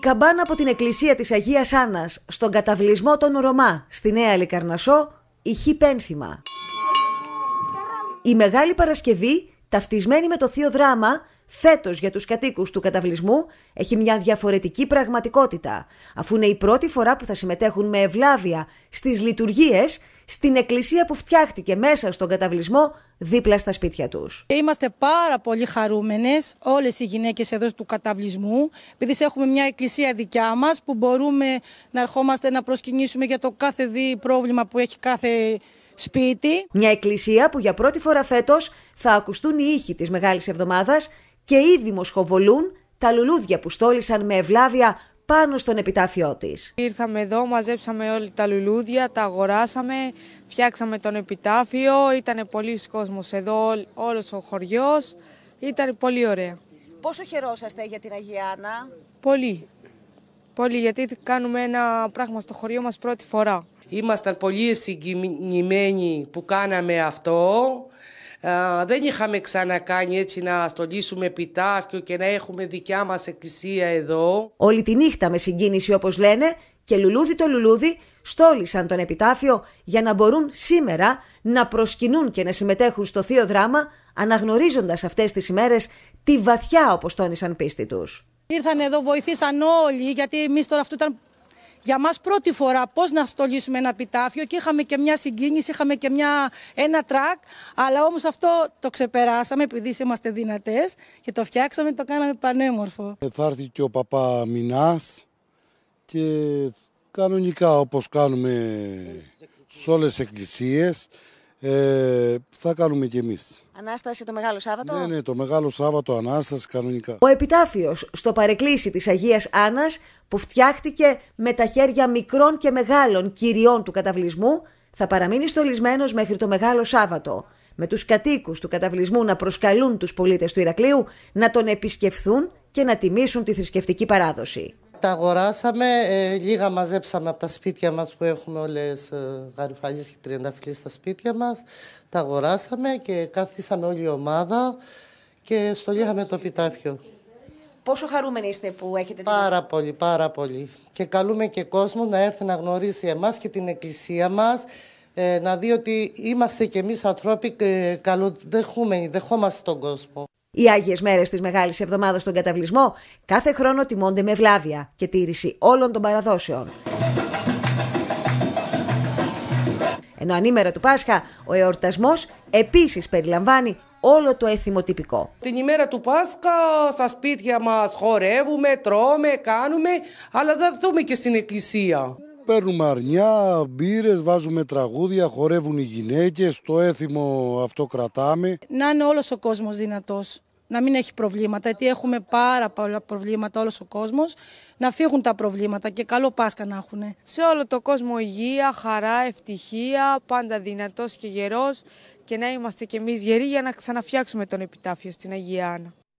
καμπάνα από την εκκλησία της Αγίας Άννας στον καταβλισμό των Ρωμά στη Νέα Λικαρνασό ηχεί πένθυμα. Η Μεγάλη Παρασκευή, ταυτισμένη με το θείο δράμα, φέτος για τους κατοίκους του καταβλισμού έχει μια διαφορετική πραγματικότητα, αφού είναι η πρώτη φορά που θα συμμετέχουν με ευλάβεια στις λειτουργίες στην εκκλησία που φτιάχτηκε μέσα στον καταβλισμό δίπλα στα σπίτια τους. Είμαστε πάρα πολύ χαρούμενες όλες οι γυναίκες εδώ του καταβλισμού επειδή έχουμε μια εκκλησία δικιά μας που μπορούμε να ερχόμαστε να προσκυνήσουμε για το κάθε δι πρόβλημα που έχει κάθε σπίτι. Μια εκκλησία που για πρώτη φορά φέτος θα ακουστούν οι ήχοι της Μεγάλης Εβδομάδας και ήδη μοσχοβολούν τα λουλούδια που στόλισαν με ευλάβεια πάνω στον επιτάφιό της. Ήρθαμε εδώ, μαζέψαμε όλα τα λουλούδια, τα αγοράσαμε, φτιάξαμε τον επιτάφιο. Ήταν πολλοί κόσμος εδώ, όλος ο χωριός. Ήταν πολύ ωραία. Πόσο χαιρόσαστε για την Άννα. Πολύ. Πολύ, γιατί κάνουμε ένα πράγμα στο χωριό μας πρώτη φορά. Ήμασταν πολύ συγκινημένοι που κάναμε αυτό. Ε, δεν είχαμε ξανακάνει έτσι να στολίσουμε επιτάφιο και να έχουμε δικιά μας εκκλησία εδώ. Όλη τη νύχτα με συγκίνηση όπως λένε και λουλούδι το λουλούδι στόλισαν τον επιτάφιο για να μπορούν σήμερα να προσκυνούν και να συμμετέχουν στο θείο δράμα αναγνωρίζοντας αυτές τις ημέρες τη βαθιά όπως τόνισαν πίστη τους. Ήρθαν εδώ, βοηθήσαν όλοι, γιατί εμείς τώρα αυτό ήταν για μας πρώτη φορά πώς να στολίσουμε ένα πιτάφιο και είχαμε και μια συγκίνηση, είχαμε και μια, ένα τρακ, αλλά όμως αυτό το ξεπεράσαμε επειδή είμαστε δυνατές και το φτιάξαμε, το κάναμε πανέμορφο. Ε, θα έρθει και ο παπά Μινάς και κανονικά όπως κάνουμε σε όλες τις εκκλησίες, ε, θα κάνουμε κι εμείς. Ανάσταση το Μεγάλο Σάββατο. Ναι, ναι, το Μεγάλο Σάββατο Ανάσταση κανονικά. Ο επιτάφιος στο παρεκκλήσι της Αγίας Άννας που φτιάχτηκε με τα χέρια μικρών και μεγάλων κυριών του καταβλισμού, θα παραμείνει στολισμένος μέχρι το Μεγάλο Σάββατο, με τους κατοίκους του καταβλισμού να προσκαλούν τους πολίτες του Ηρακλείου να τον επισκεφθούν και να τιμήσουν τη θρησκευτική παράδοση. Τα αγοράσαμε, ε, λίγα μαζέψαμε από τα σπίτια μας που έχουμε όλες ε, γαριφαλίες και τριανταφυλλίες στα σπίτια μας. Τα αγοράσαμε και καθίσαμε όλη η ομάδα και στολίγαμε το πιτάφιο. Πόσο χαρούμενοι είστε που έχετε την Πάρα πολύ, πάρα πολύ. Και καλούμε και κόσμο να έρθει να γνωρίσει εμάς και την εκκλησία μας, ε, να δει ότι είμαστε κι εμείς ανθρώποι ε, καλοδεχούμενοι, δεχόμαστε τον κόσμο. Οι Άγιες Μέρες της Μεγάλης Εβδομάδας στον Καταβλισμό κάθε χρόνο τιμώνται με βλάβια και τήρηση όλων των παραδόσεων. Ενώ ανήμερα του Πάσχα, ο εορτασμός επίσης περιλαμβάνει όλο το έθιμο τυπικό. Την ημέρα του Πάσχα στα σπίτια μας χορεύουμε, τρώμε, κάνουμε, αλλά δεν δούμε και στην εκκλησία. Παίρνουμε αρνιά, μπύρες, βάζουμε τραγούδια, χορεύουν οι γυναίκες. Το έθιμο αυτό κρατάμε. Να είναι όλος ο κόσμος δυνατός. Να μην έχει προβλήματα, γιατί έχουμε πάρα πολλά προβλήματα όλος ο κόσμος, Να φύγουν τα προβλήματα και καλό Πάσχα να έχουν. Σε όλο το κόσμο υγεία, χαρά, ευτυχία, πάντα δυνατός και γερός και να είμαστε κι εμείς γεροί για να ξαναφτιάξουμε τον επιτάφιο στην Αγία Άννα.